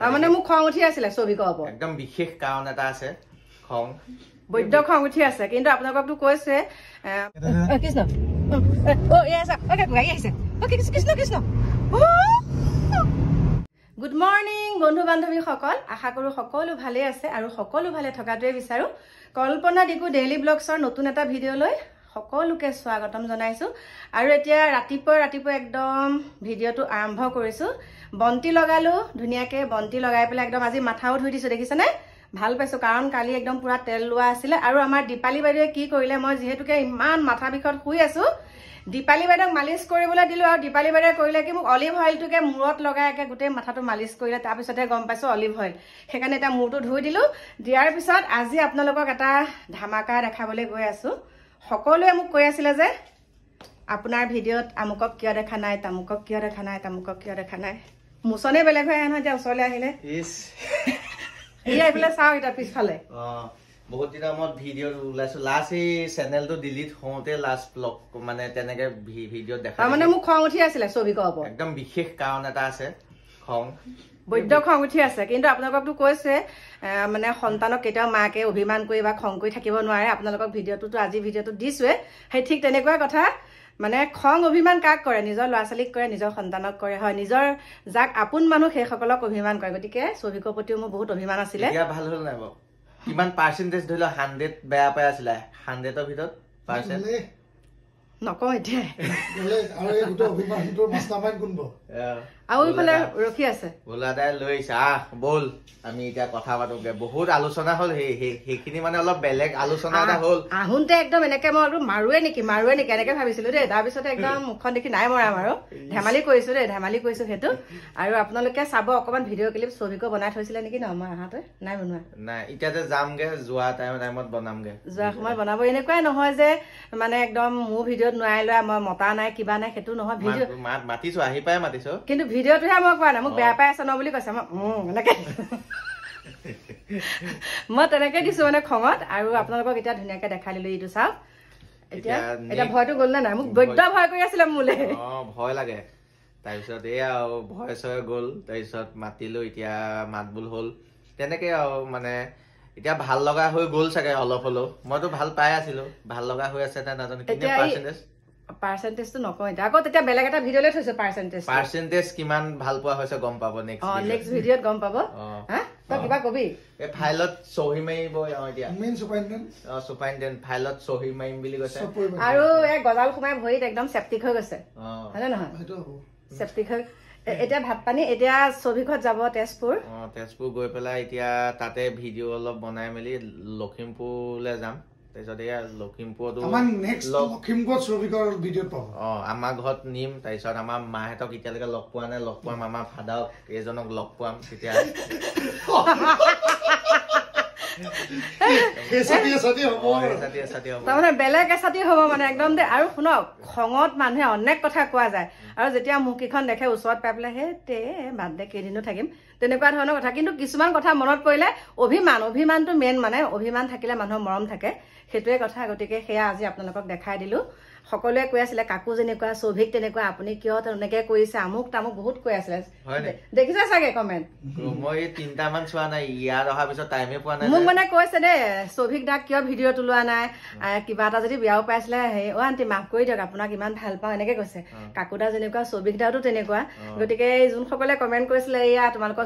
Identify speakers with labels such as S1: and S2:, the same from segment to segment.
S1: তাৰমানে মোক খং উঠি আছিলে ছবিক হ'ব
S2: একদম বিশেষ কাৰণ এটা আছে খং
S1: বৈদ্য খং উঠি আছে কিন্তু আপোনালোককতো কৈছে গুড মৰ্ণিং বন্ধু বান্ধৱীসকল আশা কৰোঁ সকলো ভালেই আছে আৰু সকলো ভালে থকাটোৱে বিচাৰোঁ কল্পনা ডিগু ডেইলী ব্লগছৰ নতুন এটা ভিডিঅ'লৈ সকলোকে স্বাগতম জনাইছোঁ আৰু এতিয়া ৰাতিপুৱা ৰাতিপুৱা একদম ভিডিঅ'টো আৰম্ভ কৰিছোঁ বন্তি লগালোঁ ধুনীয়াকৈ বন্তি লগাই পেলাই একদম আজি মাথাও ধুই দিছোঁ দেখিছেনে ভাল পাইছোঁ কাৰণ কালি একদম পূৰা তেল লোৱা আছিলে আৰু আমাৰ দীপালী বাইদেৱে কি কৰিলে মই যিহেতুকে ইমান মাথা বিষত শুই আছোঁ দীপালী বাইদেউক মালিচ কৰিবলৈ দিলোঁ আৰু দীপালী বাইদেৱে কৰিলে কি মোক অলিভ অইলটোকে মূৰত লগাই একে গোটেই মাথাটো মালিচ কৰিলে তাৰপিছতহে গম পাইছোঁ অলিভ অইল সেইকাৰণে এতিয়া মূৰটো ধুই দিলোঁ দিয়াৰ পিছত আজি আপোনালোকক এটা ধামাকা দেখাবলৈ গৈ আছোঁ সকলোৱে মোক কৈ আছিলে যে আপোনাৰ ভিডিঅ'ত আমুকক কিয় দেখা নাই তামুকক কিয় দেখা নাই তামুকক কিয় দেখা নাই মোচনে বেলেগ হৈ নহয় এতিয়া ওচৰলৈ আহিলে
S2: বহুত দিনৰ মই ভিডিঅ' চেনেলটো ডিলিট হওঁতে লাষ্ট তেনেকে ভিডিঅ' দেখা মোক
S1: খং উঠি ছবি
S2: একদম বিশেষ কাৰণ এটা আছে খং বৈদ্য খং
S1: উঠি আছে কিন্তু আপোনালোককতো কৈছে মানে সন্তানক কেতিয়াও মাকে অভিমান কৰি বা খং কৰি থাকিব নোৱাৰে আপোনালোকক ভিডিঅ'টোতো আজি ভিডিঅ'টো দিছোৱে সেই ঠিক তেনেকুৱা কথা মানে খং অভিমান কাক কৰে নিজৰ ল'ৰা ছোৱালীক কৰে নিজৰ সন্তানক কৰে হয় নিজৰ যাক আপোন মানুহ সেইসকলক অভিমান কৰে গতিকে চৌভিকৰ প্ৰতিও মোৰ বহুত অভিমান আছিলে ভাল
S2: হ'ল নাই বাৰু কিমান পাৰ্চেণ্টেজ ধৰি লওক হাণ্ড্ৰেড বেয়া পাই আছিলে হাণ্ড্ৰেডৰ ভিতৰত নকওঁ এতিয়া ধেমালি কৰিছো দেই
S1: ধেমালি কৰিছো সেইটো আৰু আপোনালোকে চাব অকমান ভিডিঅ' ক্লিপ ছবিকো বনাই থৈছিলে নেকি ন আমাৰ আহাতে নাই বনোৱা
S2: নাই এতিয়া যামগে যোৱা টাইমত বনামগে
S1: যোৱা সময়ত বনাব এনেকুৱাই নহয় যে মানে একদম মোৰ ভিডিঅ'ত নোৱাৰিলো মই মতা নাই কিবা নাই সেইটো নহয়
S2: মাতিছো আহি পাই মাতিছো
S1: কিন্তু ভিডিঅ'টোহে মই কোৱা নাই মোক বেয়া পাই আছে ন বুলি কৈছে মই এনেকে মই তেনেকে দিছো মানে খঙত আৰু আপোনালোকক এতিয়া ধুনীয়াকে দেখাই দিলো এইটো চাওক এতিয়া এতিয়া ভয়টো গল নে নাই মোক বৈদ্য ভয় কৰি আছিলে মোলে
S2: ভয় লাগে তাৰপিছত এয়া আৰু ভয় চয় গ'ল তাৰপিছত মাতিলো এতিয়া মাত বোল হ'ল তেনেকে আৰু মানে এতিয়া ভাল লগা হৈ গ'ল চাগে অলপ হ'লেও মইতো ভাল পাই আছিলো ভাল লগা হৈ আছে নে নাজানো কিন্তু পাৰ্চেণ্টেজ
S1: পাৰ্চেণ্টেজটো নকওঁ এতিয়া আকৌ তেতিয়া বেলেগ এটা ভিডিঅ' লৈ থৈছো পাৰ্চেণ্টেজ
S2: পাৰ্চেণ্টেজ কিমান ভাল পোৱা হৈছে গম পাব নেক্সট অঁ নেক্সট ভিডিঅ'ত গম পাব হা
S1: তই কিবা কবি এই
S2: ফাইলত চহী মাৰিব এতিয়া মেইন চুপাৰিণ্টেণ্ট অঁ চুপাৰিণ্টেণ্ট ফাইলত চহী মাৰিম বুলি কৈছে
S1: আৰু এই গজাল সোমাই ভৰিত একদম ছেপ্টিক হৈ গৈছে হয় নে নহয় ছেপ্টিক হৈ এতিয়া ভাত পানী এতিয়া ছবিখত যাব তেজপুৰ
S2: অঁ তেজপুৰ গৈ পেলাই এতিয়া তাতে ভিডিঅ' অলপ বনাই মেলি লখিমপুৰলৈ যাম তাৰপিছত এয়া লখিমপুৰতো লখিমপুৰত শ্ৰমিকৰ ভিডিঅ' পাম অঁ আমাৰ ঘৰত নিম তাৰপিছত আমাৰ মাহঁতক এতিয়ালৈকে লগ পোৱা নাই লগ পাম আমাৰ ফাদাৰক এইজনক লগ পাম তেতিয়া
S1: তাৰমানে বেলেগ এচাতি হব মানে একদম দেই আৰু শুনক খঙত মানুহে অনেক কথা কোৱা যায় আৰু যেতিয়া মুখ কেইখন দেখে ওচৰত পাই পেলাই সেই তে বাদ দে কেইদিনো থাকিম তেনেকুৱা ধৰণৰ কথা কিন্তু কিছুমান কথা মনত পৰিলে অভিমান অভিমানটো মেইন মানে অভিমান থাকিলে মানুহৰ মৰম থাকে সেইটোৱে কথা গতিকে সেয়া আজি আপোনালোকক দেখাই দিলোঁ সকলোৱে কৈ আছিলে কাকু যেনেকুৱা চৌভিক তেনেকুৱা আপুনি কিয় তেনেকে কৰিছে আমুক তামুক বহুত কৈ আছিলে দেখিছে চাগে কমেণ্ট
S2: মই তিনিটামান চোৱা নাই ইয়াত অহাৰ পিছত টাইমে পোৱা নাই মোক
S1: মানে কৈছে দে চৌভিক দাক কিয় ভিডিঅ' তোলোৱা নাই কিবা এটা যদি বিয়াও পাইছিলে সেই অ আন্টি মাফ কৰি দিয়ক আপোনাক ইমান ভাল পাওঁ এনেকে কৈছে কাকুদা যেনেকুৱা চৌভিক দাওতো তেনেকুৱা গতিকে যোনসকলে কমেণ্ট কৰিছিলে এয়া তোমালোকৰ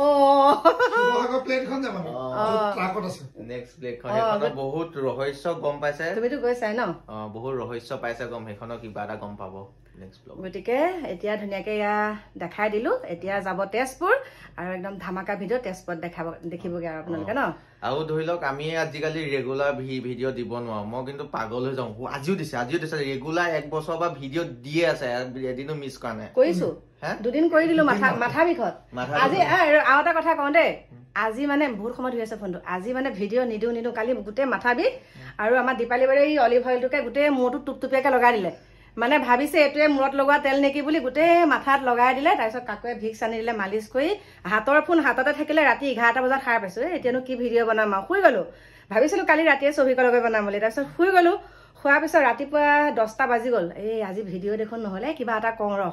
S1: গতিকে
S2: এতিয়া
S1: ধুনীয়াকে ইয়াৰ দেখাই দিলো এতিয়া যাব তেজপুৰ আৰু একদম ধামাকা ভিডিঅ' তেজপুৰত দেখাব দেখিবগে আৰু আপোনালোকে
S2: ন আৰু ধৰি লওক আমি আজিকালি ৰেগুলাৰ ভিডিঅ' দিব নোৱাৰো মই কিন্তু পাগল হৈ যাওঁ আজিও দিছে আজিও দিছে ৰেগুলাৰ এক বছৰ পৰা ভিডিঅ' দিয়ে আছে এদিনো মিছ কৰা নাই কৰিছো
S1: দুদিন কৰি দিলো মাথা মাথা বিষত আজি আৰু এটা কথা কওঁ দেই আজি মানে বহুত সময় হৈ আছে ফোনটো আজি মানে ভিডিঅ' নিদিওঁ নিদিওঁ কালি গোটেই মাথা বিষ আৰু আমাৰ দীপালী বাৰীৰ এই অলিভ অইলটোকে গোটেই মূৰটো টুপটুপীয়াকে লগাই দিলে মানে ভাবিছে এইটোৱে মূৰত লগোৱা তেল নেকি বুলি গোটেই মাথাত লগাই দিলে তাৰপিছত কাকোৱে ভিক্স আনি দিলে মালিচ কৰি হাতৰ ফোন হাততে থাকিলে ৰাতি এঘাৰটা বজাত সাৰ পাইছো এতিয়ানো কি ভিডিঅ' বনাম আৰু শুই গ'লো ভাবিছিলো কালি ৰাতিয়ে চহিকৰ লগত বনাম বুলি তাৰপিছত শুই গ'লো খোৱাৰ পিছত ৰাতিপুৱা দহটা বাজি গ'ল এই আজি ভিডিঅ' দেখোন নহ'লে কিবা এটা কওঁ ৰহ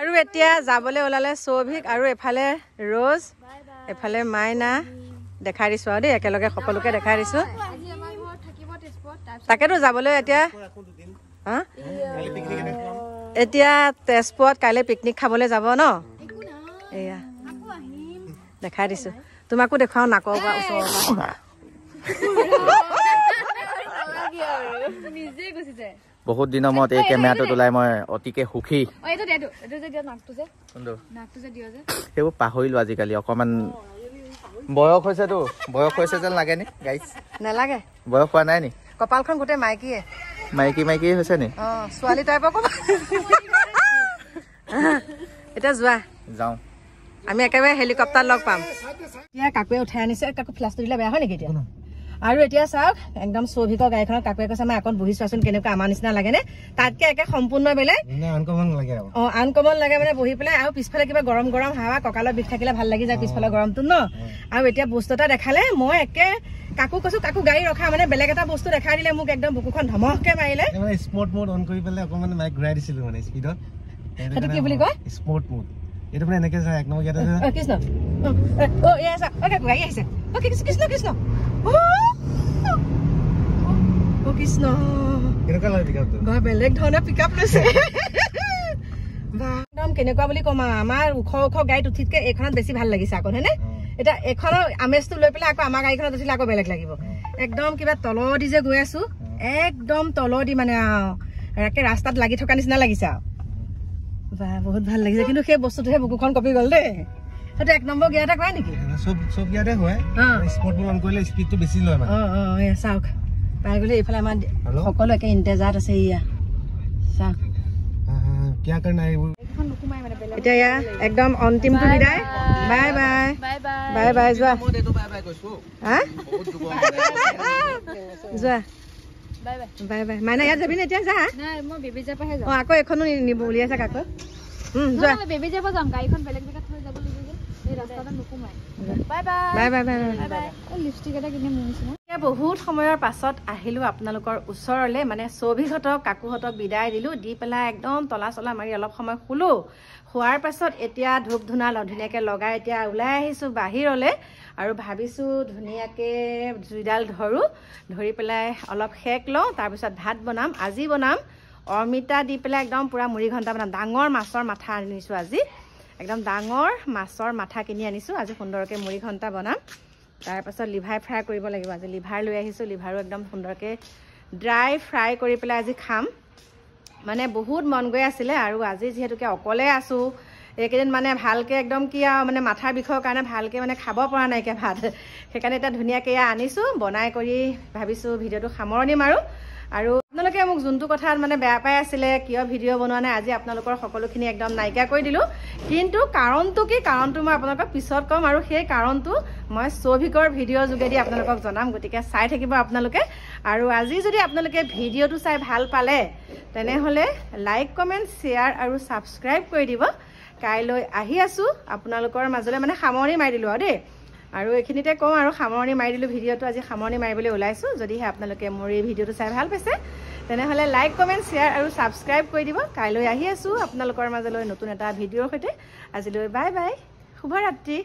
S1: আৰু এতিয়া যাবলৈ ওলালে সৌভিক আৰু এফালে ৰোজ এফালে মাইনা দেখাই দিছোঁ আৰু দেই একেলগে সকলোকে দেখাই দিছোঁ তাকেতো যাবলৈ এতিয়া এতিয়া তেজপুৰত কাইলৈ পিকনিক খাবলৈ যাব ন এয়া দেখাই দিছোঁ তোমাকো দেখুৱাও নাকৰ পৰা ওচৰৰ
S2: পৰা বহুত দিনৰ মূৰত এই কেমেৰাটোত ওলাই মই অতিকে সুখী সেইবোৰ পাহৰিলো আজিকালি অকমান বয়স হৈছেতো বয়স হৈছে যেন লাগে নি গাড়ী নেলাগে বয়স হোৱা নাই নি
S1: কপালখন গোটেই মাইকীয়ে
S2: মাইকী মাইকী হৈছে নি
S1: অ ছোৱালী টাইপক এতিয়া যোৱা যাওঁ আমি একেবাৰে হেলিকপ্তাৰ লগ পাম এতিয়া কাকোৱে উঠাই আনিছে কাকো ফ্লাছটো দিলে বেয়া হয় নেকি এতিয়া আৰু এতিয়া চাওক একদম চৌভিকৰ গাড়ীখনত কাকোৱে কৈছে মই অকণ বহি চোৱাচোন কেনেকুৱা আমাৰ নিচিনা লাগেনে তাতকে একে সম্পূৰ্ণ বেলেগ অঁ আনকমন লাগে মানে বহি পেলাই আৰু পিছফালে কিবা গৰম গৰম হাৱা ককালৰ বিষ থাকিলে ভাল লাগি যায় পিছফালে গৰমটো ন আৰু এতিয়া বস্তু দেখালে মই একে কাকো কৈছো কাকো গাড়ী ৰখা মানে বেলেগ এটা বস্তু দেখাই দিলে মোক একদম বুকুখন ধমহকে মাৰিলে
S2: স্পৰ্ট মোড অন কৰি পেলাই অকণমান মাইক ঘূৰাই দিছিলো মানে স্পীডত সেইটো কি বুলি কয় স্পৰ্ট মোড এইটো মানে এনেকে যায় এক নম্বৰ কৃষ্ণ
S1: অ' এয়া চা অ' গাড়ী আহিছে অ' কৃষ্ণ কৃষ্ণ কৃষ্ণ কৃষ্ণ
S2: কেনেকুৱা লাগে পিকআপটো
S1: বা বেলেগ ধৰণে পিকআপ লৈছে একদম কেনেকুৱা বুলি ক'ম আমাৰ ওখ ওখ গাড়ীত উঠিতকৈ এইখনত বেছি ভাল লাগিছে আকৌ হয়নে এতিয়া এখনৰ আমেজটো লৈ পেলাই আকৌ আমাৰ গাড়ীখনত উঠিলে আকৌ বেলেগ লাগিব একদম কিবা তলদি যে গৈ আছো একদম তলদি মানে আৰু ৰাস্তাত লাগি থকা নিচিনা লাগিছে আৰু বা বহুত ভাল লাগিছে কিন্তু সেই বস্তুটোহে বুকুখন কপি গ'ল দেই সেইটো এক নম্বৰ গিয়াৰতে কৰা নেকি চাওক পাই গলে ইফালে আমাৰ সকলোকে ইন্তেজাৰ আছে ইয়া এতিয়া একদম অন্তিমটো বিদায় বাই বাই বাই বাই যোৱা হা যোৱা বাই বাই মাইনা ইয়াত যাবি নে এতিয়া যা অঁ আকৌ এখনো নিব উলিয়াই থাক আকৌ যোৱা বেবী যাব যাম গাড়ীখন বেলেগ বেলেগ থৈ যাব লাগিব যে এই ৰাস্তাটো নুকুমাই bye bye bye bye bye lipstick এটা কিনে মোৰ নিচিনা বহুত সময়ৰ পাছত আহিলোঁ আপোনালোকৰ ওচৰলৈ মানে চবিহঁতক কাকুহঁতক বিদায় দিলোঁ দি পেলাই একদম তলা চলা মাৰি অলপ সময় শুলোঁ শোৱাৰ পাছত এতিয়া ধূপ ধূনা ধুনীয়াকৈ লগাই এতিয়া ওলাই আহিছোঁ বাহিৰলৈ আৰু ভাবিছোঁ ধুনীয়াকৈ জুইডাল ধৰোঁ ধৰি পেলাই অলপ সেক লওঁ তাৰপিছত ভাত বনাম আজি বনাম অমিতা দি পেলাই একদম পূৰা মুড়ি ঘণ্টা বনাম ডাঙৰ মাছৰ মাথা আনিছোঁ আজি একদম ডাঙৰ মাছৰ মাথা কিনি আনিছোঁ আজি সুন্দৰকৈ মুড়ি ঘণ্টা বনাম তাৰপাছত লিভাৰ ফ্ৰাই কৰিব লাগিব আজি লিভাৰ লৈ আহিছোঁ লিভাৰো একদম সুন্দৰকৈ ড্ৰাই ফ্ৰাই কৰি পেলাই আজি খাম মানে বহুত মন গৈ আছিলে আৰু আজি যিহেতুকে অকলে আছোঁ এইকেইদিন মানে ভালকৈ একদম কি আৰু মানে মাথাৰ বিষৰ কাৰণে ভালকৈ মানে খাব পৰা নাইকিয়া ভাত সেইকাৰণে এতিয়া ধুনীয়াকৈ আনিছোঁ বনাই কৰি ভাবিছোঁ ভিডিঅ'টো সামৰণিম আৰু আৰু আপোনালোকে মোক যোনটো কথাত মানে বেয়া পাই আছিলে কিয় ভিডিঅ' বনোৱা নাই আজি আপোনালোকৰ সকলোখিনি একদম নাইকিয়া কৰি দিলোঁ কিন্তু কাৰণটো কি কাৰণটো মই আপোনালোকক পিছত ক'ম আৰু সেই কাৰণটো মই ছৌভিকৰ ভিডিঅ'ৰ যোগেদি আপোনালোকক জনাম গতিকে চাই থাকিব আপোনালোকে আৰু আজি যদি আপোনালোকে ভিডিঅ'টো চাই ভাল পালে তেনেহ'লে লাইক কমেণ্ট শ্বেয়াৰ আৰু ছাবস্ক্ৰাইব কৰি দিব কাইলৈ আহি আছোঁ আপোনালোকৰ মাজলৈ মানে সামৰণি মাৰি দিলোঁ আৰু দেই আৰু এইখিনিতে কওঁ আৰু সামৰণি মাৰি দিলোঁ ভিডিঅ'টো আজি সামৰণি মাৰিবলৈ ওলাইছোঁ যদিহে আপোনালোকে মোৰ এই ভিডিঅ'টো চাই ভাল পাইছে তেনেহলে লাইক কমেণ্ট শ্বেয়াৰ আৰু ছাবস্ক্ৰাইব কৰি দিব কাইলৈ আহি আছোঁ আপোনালোকৰ মাজলৈ নতুন এটা ভিডিঅ'ৰ সৈতে আজিলৈ বাই বাই শুভৰাত্ৰি